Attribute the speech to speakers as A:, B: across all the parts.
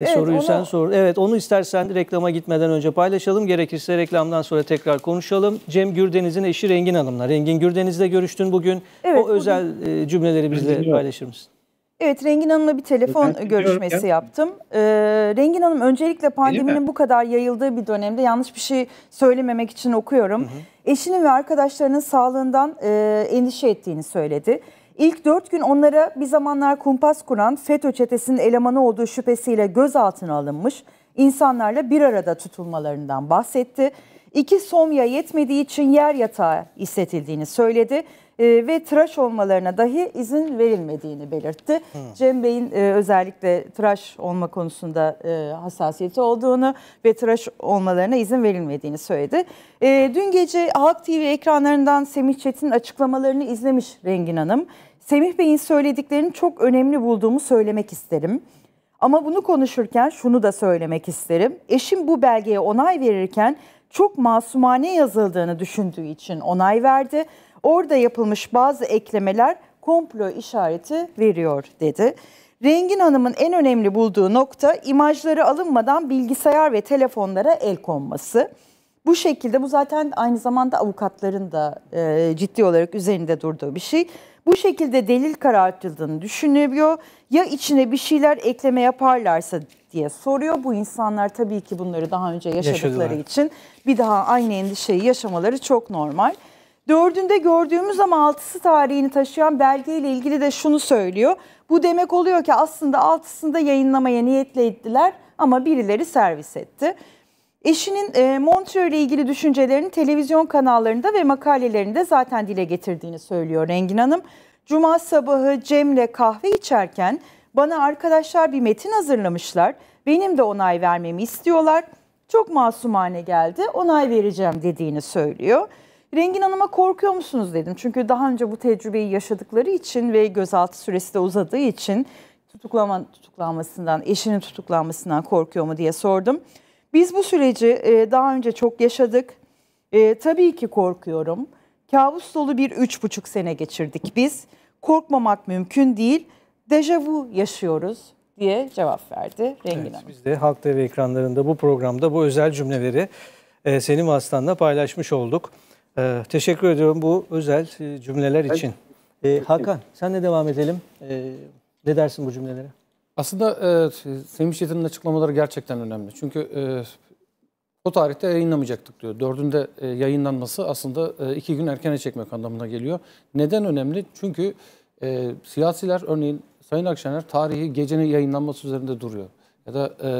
A: Evet, soruyu onu... sen sor.
B: Evet onu istersen reklama gitmeden önce paylaşalım. Gerekirse reklamdan sonra tekrar konuşalım. Cem Gürdeniz'in eşi Rengin Hanım'la. Rengin Gürdeniz'le görüştün bugün.
A: Evet, o bugün... özel
B: e, cümleleri bizle paylaşır mısın?
A: Evet Rengin Hanım'la bir telefon ben görüşmesi ya. yaptım. Ee, Rengin Hanım öncelikle pandeminin bu kadar yayıldığı bir dönemde yanlış bir şey söylememek için okuyorum. Hı hı. Eşinin ve arkadaşlarının sağlığından e, endişe ettiğini söyledi. İlk dört gün onlara bir zamanlar kumpas kuran FETÖ çetesinin elemanı olduğu şüphesiyle gözaltına alınmış insanlarla bir arada tutulmalarından bahsetti. İki somya yetmediği için yer yatağı hissetildiğini söyledi e, ve tıraş olmalarına dahi izin verilmediğini belirtti. Hmm. Cem Bey'in e, özellikle tıraş olma konusunda e, hassasiyeti olduğunu ve tıraş olmalarına izin verilmediğini söyledi. E, dün gece Halk TV ekranlarından Semih Çetin'in açıklamalarını izlemiş Rengin Hanım. Semih Bey'in söylediklerini çok önemli bulduğumu söylemek isterim. Ama bunu konuşurken şunu da söylemek isterim. Eşim bu belgeye onay verirken çok masumane yazıldığını düşündüğü için onay verdi. Orada yapılmış bazı eklemeler komplo işareti veriyor dedi. Rengin Hanım'ın en önemli bulduğu nokta imajları alınmadan bilgisayar ve telefonlara el konması. Bu şekilde bu zaten aynı zamanda avukatların da e, ciddi olarak üzerinde durduğu bir şey bu şekilde delil karartıldığını düşünüyor. Ya içine bir şeyler ekleme yaparlarsa diye soruyor. Bu insanlar tabii ki bunları daha önce yaşadıkları Yaşadılar. için bir daha aynı endişeyi yaşamaları çok normal. Dördünde gördüğümüz ama altısı tarihini taşıyan belgeyle ilgili de şunu söylüyor. Bu demek oluyor ki aslında altısında yayınlamaya niyetle ettiler ama birileri servis etti. Eşinin e, Montreux ile ilgili düşüncelerini televizyon kanallarında ve makalelerinde zaten dile getirdiğini söylüyor Rengin Hanım. Cuma sabahı Cem'le kahve içerken bana arkadaşlar bir metin hazırlamışlar. Benim de onay vermemi istiyorlar. Çok masumane geldi. Onay vereceğim dediğini söylüyor. Rengin Hanım'a korkuyor musunuz dedim. Çünkü daha önce bu tecrübeyi yaşadıkları için ve gözaltı süresi de uzadığı için tutuklama, tutuklanmasından, eşinin tutuklanmasından korkuyor mu diye sordum. Biz bu süreci e, daha önce çok yaşadık. E, tabii ki korkuyorum. Kabus dolu bir üç buçuk sene geçirdik biz. Korkmamak mümkün değil. Dejavu yaşıyoruz diye cevap verdi Rengin evet, Hanım.
B: Biz de Halk TV ekranlarında bu programda bu özel cümleleri e, Selim Aslan'la paylaşmış olduk. E, teşekkür ediyorum bu özel e, cümleler için. E, Hakan senle devam edelim. E, ne dersin bu cümlelere? Aslında e, Semih Çetin'in
C: açıklamaları gerçekten önemli. Çünkü e, o tarihte yayınlamayacaktık diyor. Dördünde e, yayınlanması aslında e, iki gün erkene çekmek anlamına geliyor. Neden önemli? Çünkü e, siyasiler örneğin Sayın Akşener tarihi gecenin yayınlanması üzerinde duruyor. Ya da e,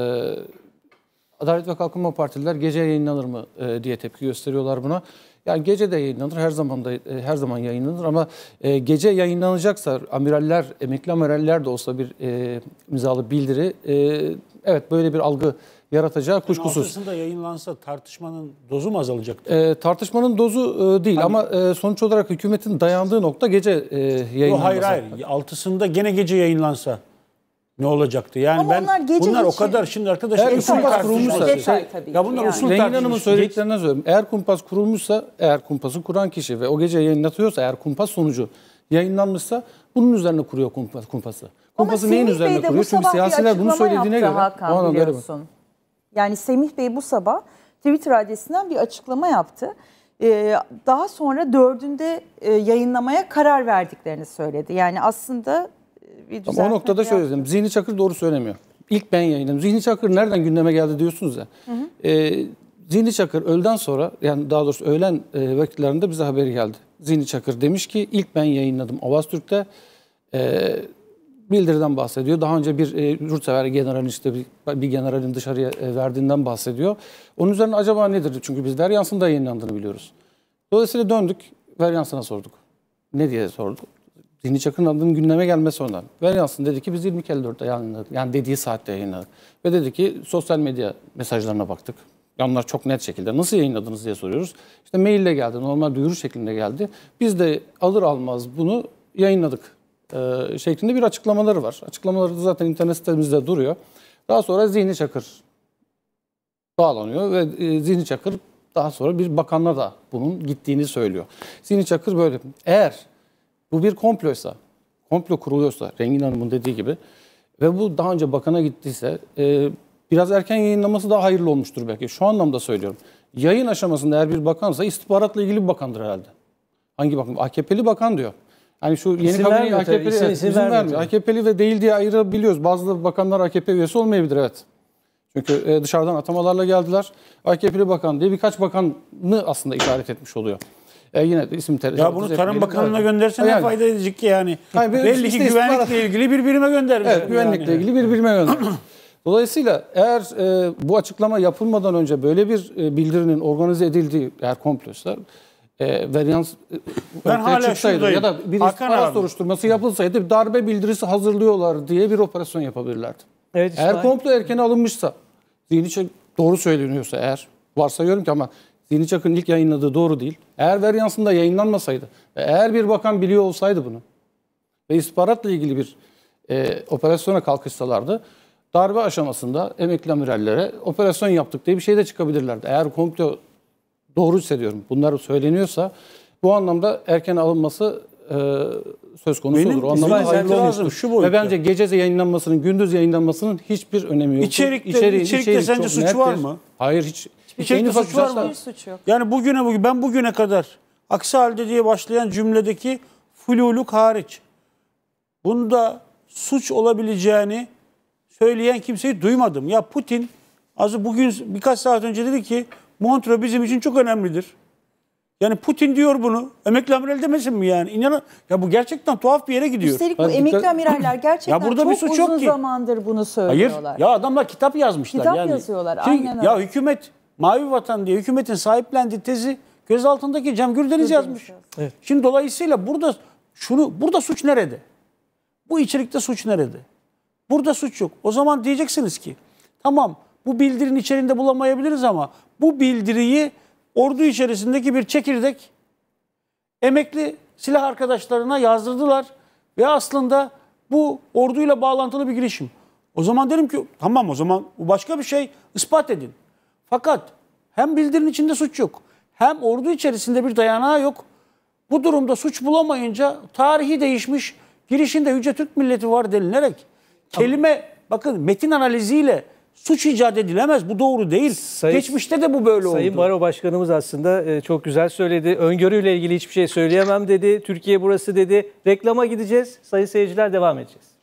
C: Adalet ve Kalkınma Partililer gece yayınlanır mı e, diye tepki gösteriyorlar buna. Yani gece de yayınlanır, her zaman da e, her zaman yayınlanır ama e, gece yayınlanacaksa amiraller, emekli amiraller de olsa bir e, imzalı bildiri e, evet böyle bir algı yaratacağı kuşkusuz. Altısında
B: yayınlansa tartışmanın dozu mu azalacaktı?
C: E, tartışmanın dozu e, değil hani, ama e, sonuç olarak hükümetin dayandığı nokta gece e, yayınlanması. Hayır hayır. Altısında gene gece yayınlansa ne olacaktı? Yani Ama ben onlar gece bunlar o kadar şimdi arkadaşlar Eğer kumpas kurulmuşsa- Detay tabii Ya ki bunlar yani. usul Rengin Hanım'ın tartışması. Şey söylediklerinden söylüyorum. Eğer kumpas kurulmuşsa, eğer kumpası kuran kişi ve o gece yayınlatıyorsa, eğer kumpas sonucu yayınlanmışsa bunun üzerine kuruyor kumpas, kumpası. Kumpası Ama neyin Semih üzerine Bey de kuruyor? bu Çünkü sabah siyasiler bunu söylediğine göre. yaptı Hakan, o anlamda biliyorsun.
A: Yani Semih Bey bu sabah Twitter adresinden bir açıklama yaptı. Ee, daha sonra dördünde e, yayınlamaya karar verdiklerini söyledi. Yani aslında bir düzeltme Ama O noktada
C: şöyle dedim. Zihni Çakır doğru söylemiyor. İlk ben yayınladım. Zihni Çakır nereden gündeme geldi diyorsunuz ya. Hı hı. E, Zihni Çakır öğleden sonra yani daha doğrusu öğlen e, vakitlerinde bize haberi geldi. Zihni Çakır demiş ki ilk ben yayınladım Avaz E, ee, bildiriden bahsediyor. Daha önce bir e, yurtsever generalin işte bir, bir generalin dışarıya e, verdiğinden bahsediyor. Onun üzerine acaba nedir? Çünkü biz Veryans'ın da yayınlandığını biliyoruz. Dolayısıyla döndük Veryans'ına sorduk. Ne diye sorduk? Zihni Çakır'ın adının gündeme gelmesi ondan. Ve Yansın dedi ki biz 22.54'te yayınladık. Yani dediği saatte yayınladık. Ve dedi ki sosyal medya mesajlarına baktık. Onlar çok net şekilde nasıl yayınladınız diye soruyoruz. İşte maille geldi, normal duyuru şeklinde geldi. Biz de alır almaz bunu yayınladık e, şeklinde bir açıklamaları var. Açıklamaları da zaten internet sitemizde duruyor. Daha sonra Zihni Çakır bağlanıyor ve e, Zihni Çakır daha sonra bir bakanla da bunun gittiğini söylüyor. Zihni Çakır böyle eğer bu bir komploysa, komplo kuruluyorsa Rengin Hanım'ın dediği gibi ve bu daha önce bakana gittiyse e, biraz erken yayınlaması daha hayırlı olmuştur belki. Şu anlamda söylüyorum. Yayın aşamasında eğer bir bakansa istihbaratla ilgili bir bakandır herhalde. Hangi bakan? AKP'li bakan diyor. Yani şu yeni isim kabineyi AKP'li isim, isim vermiyor. vermiyor. AKP'li ve değil diye ayırabiliyoruz. Bazı bakanlar AKP üyesi olmayabilir evet. Çünkü e, dışarıdan atamalarla geldiler. AKP'li bakan diye birkaç bakanı aslında işaret etmiş oluyor. E yine isim tercih. Ya bunu Tarım Bakanlığı'na göndersen yani. fayda
B: edecek ki yani. yani Belli ki güvenlikle
C: ilgili bir birime göndermiş. Evet, güvenlikle yani. ilgili bir birime göndermiş. Dolayısıyla eğer e, bu açıklama yapılmadan önce böyle bir e, bildirinin organize edildiği eğer komploşlar e, varyans e, ben hala çıksaydı ya da bir istihbarat soruşturması yapılsaydı darbe bildirisi hazırlıyorlar diye bir operasyon yapabilirlerdi. Evet, işte eğer komplo erken alınmışsa, zihni doğru söyleniyorsa eğer varsayıyorum ki ama Deniz Çakır'ın ilk yayınladığı doğru değil. Eğer varyansında yayınlanmasaydı eğer bir bakan biliyor olsaydı bunu ve istihbaratla ilgili bir e, operasyona kalkışsalardı darbe aşamasında emekli amirallere operasyon yaptık diye bir şey de çıkabilirlerdi. Eğer komplo doğru hissediyorum bunlar söyleniyorsa bu anlamda erken alınması e, söz konusu Benim olur. O anlamda hayırlı olmuştur. Şu boyutta. Ve bence gece yayınlanmasının, gündüz yayınlanmasının hiçbir önemi yok. İçerikte, içerik, içerikte içerik sence suç var mı?
B: Hayır hiç İçerikte şey suç var mı? Suç yok. Yani bugüne bugün ben bugüne kadar aksi halde diye başlayan cümledeki fluluk hariç bunda suç olabileceğini söyleyen kimseyi duymadım. Ya Putin az bugün birkaç saat önce dedi ki Montre bizim için çok önemlidir. Yani Putin diyor bunu. Emekli amiral demesin mi yani? İnanın ya bu gerçekten tuhaf bir yere gidiyor. Üstelik bu ben emekli dikkat... amiraller gerçekten ya burada çok bir suç uzun yok ki.
A: zamandır bunu söylüyorlar. Hayır.
B: Ya adamlar kitap yazmışlar kitap yani. Kitap yazıyorlar. Şey, aynen öyle. Ya hükümet Mavi Vatan diye hükümetin sahiplendiği tezi gözaltındaki Cem Gürdeniz yazmış. Evet. Şimdi dolayısıyla burada şunu burada suç nerede? Bu içerikte suç nerede? Burada suç yok. O zaman diyeceksiniz ki tamam bu bildirin içerisinde bulamayabiliriz ama bu bildiriyi ordu içerisindeki bir çekirdek emekli silah arkadaşlarına yazdırdılar ve aslında bu orduyla bağlantılı bir girişim. O zaman derim ki tamam o zaman bu başka bir şey ispat edin. Fakat hem bildirin içinde suç yok. Hem ordu içerisinde bir dayanağı yok. Bu durumda suç bulamayınca tarihi değişmiş girişinde Yüce Türk Milleti var denilerek kelime Ama, bakın metin analiziyle suç icat edilemez. Bu doğru değil. Sayın, Geçmişte de bu böyle Sayın oldu. Sayın Baro Başkanımız aslında e, çok güzel söyledi. Öngörüyle ilgili hiçbir şey söyleyemem dedi. Türkiye burası dedi. Reklama gideceğiz. Sayın seyirciler devam edeceğiz.